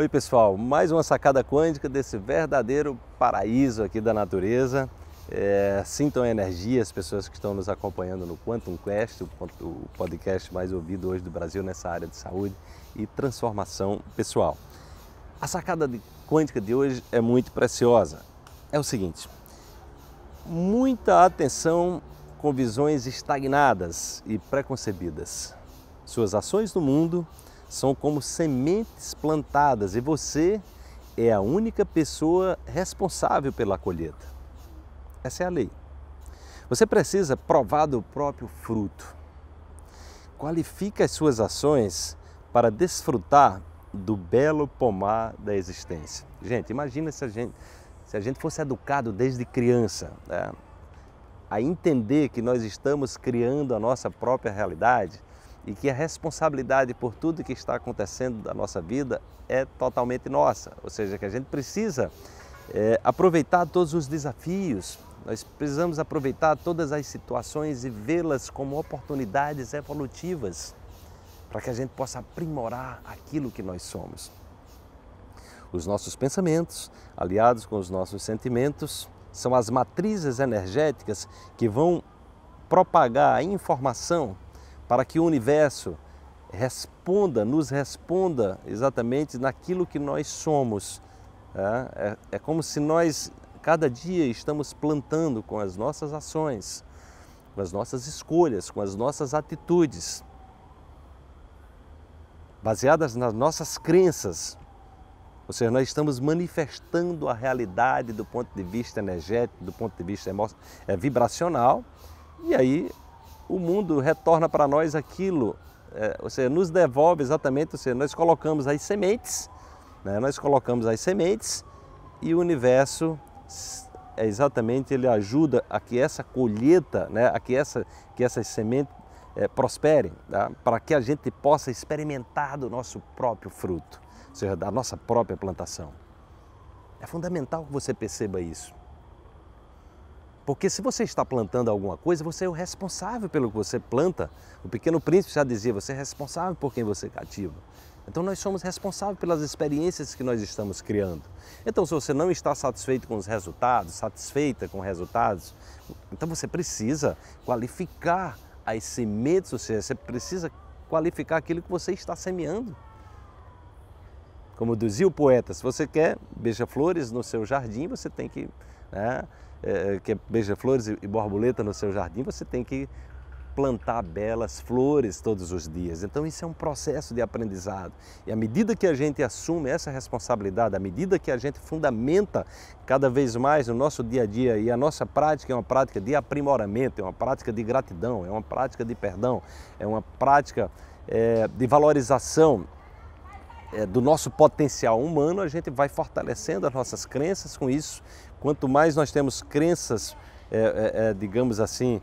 Oi, pessoal, mais uma sacada quântica desse verdadeiro paraíso aqui da natureza. É, sintam a energia, as pessoas que estão nos acompanhando no Quantum Quest, o podcast mais ouvido hoje do Brasil nessa área de saúde e transformação pessoal. A sacada de quântica de hoje é muito preciosa. É o seguinte: muita atenção com visões estagnadas e preconcebidas. Suas ações no mundo são como sementes plantadas e você é a única pessoa responsável pela colheita. Essa é a lei. Você precisa provar do próprio fruto. Qualifica as suas ações para desfrutar do belo pomar da existência. Gente, imagina se a gente, se a gente fosse educado desde criança né, a entender que nós estamos criando a nossa própria realidade e que a responsabilidade por tudo que está acontecendo da nossa vida é totalmente nossa, ou seja, que a gente precisa é, aproveitar todos os desafios, nós precisamos aproveitar todas as situações e vê-las como oportunidades evolutivas para que a gente possa aprimorar aquilo que nós somos. Os nossos pensamentos, aliados com os nossos sentimentos, são as matrizes energéticas que vão propagar a informação para que o universo responda, nos responda exatamente naquilo que nós somos. É, é, é como se nós, cada dia, estamos plantando com as nossas ações, com as nossas escolhas, com as nossas atitudes, baseadas nas nossas crenças. Ou seja, nós estamos manifestando a realidade do ponto de vista energético, do ponto de vista é, vibracional, e aí o mundo retorna para nós aquilo, é, ou seja, nos devolve exatamente, ou seja, nós colocamos as sementes, né? nós colocamos as sementes e o universo é exatamente ele ajuda a que essa colheita, né, a que, essa, que essas sementes é, prosperem, tá? para que a gente possa experimentar do nosso próprio fruto, ou seja, da nossa própria plantação. É fundamental que você perceba isso. Porque se você está plantando alguma coisa, você é o responsável pelo que você planta. O pequeno príncipe já dizia, você é responsável por quem você cativa. Então nós somos responsáveis pelas experiências que nós estamos criando. Então se você não está satisfeito com os resultados, satisfeita com resultados, então você precisa qualificar as sementes, ou seja, você precisa qualificar aquilo que você está semeando. Como dizia o poeta, se você quer beija-flores no seu jardim, você tem que. Né, é, quer beija-flores e borboleta no seu jardim, você tem que plantar belas flores todos os dias. Então isso é um processo de aprendizado. E à medida que a gente assume essa responsabilidade, à medida que a gente fundamenta cada vez mais o nosso dia a dia e a nossa prática é uma prática de aprimoramento, é uma prática de gratidão, é uma prática de perdão, é uma prática é, de valorização é, do nosso potencial humano, a gente vai fortalecendo as nossas crenças com isso. Quanto mais nós temos crenças, é, é, é digamos assim,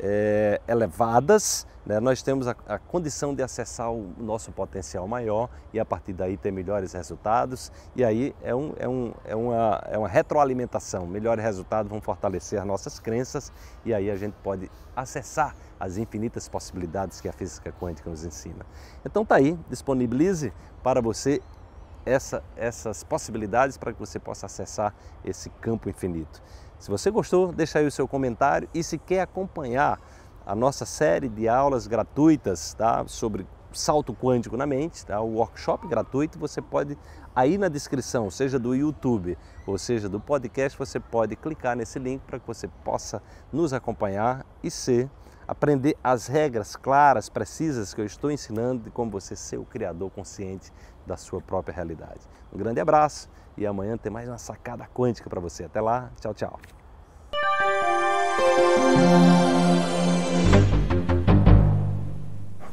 é, elevadas, né, nós temos a, a, condição de acessar o nosso potencial maior e a partir daí ter melhores resultados. E aí é, um, é, um, é, uma, é uma retroalimentação. Melhores resultados vão fortalecer nossas crenças e aí a gente pode acessar as infinitas possibilidades que a física quântica nos ensina. Então tá aí, disponibilize para você essa, essas possibilidades para que você possa acessar esse campo infinito. Se você gostou, deixa aí o seu comentário e se quer acompanhar a nossa série de aulas gratuitas tá? sobre salto quântico na mente, tá? o workshop gratuito, você pode, aí na descrição, seja do YouTube ou seja do podcast, você pode clicar nesse link para que você possa nos acompanhar e ser aprender as regras claras, precisas que eu estou ensinando de como você ser o criador consciente da sua própria realidade. Um grande abraço e amanhã tem mais uma sacada quântica para você. Até lá, tchau, tchau.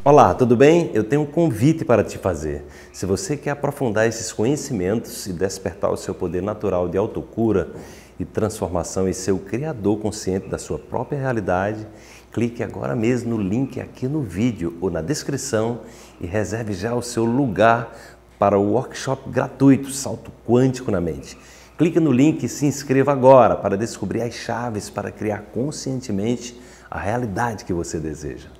Olá, tudo bem? Eu tenho um convite para te fazer. Se você quer aprofundar esses conhecimentos e despertar o seu poder natural de autocura, e transformação e ser o criador consciente da sua própria realidade, clique agora mesmo no link aqui no vídeo ou na descrição e reserve já o seu lugar para o workshop gratuito Salto Quântico na Mente. Clique no link e se inscreva agora para descobrir as chaves para criar conscientemente a realidade que você deseja.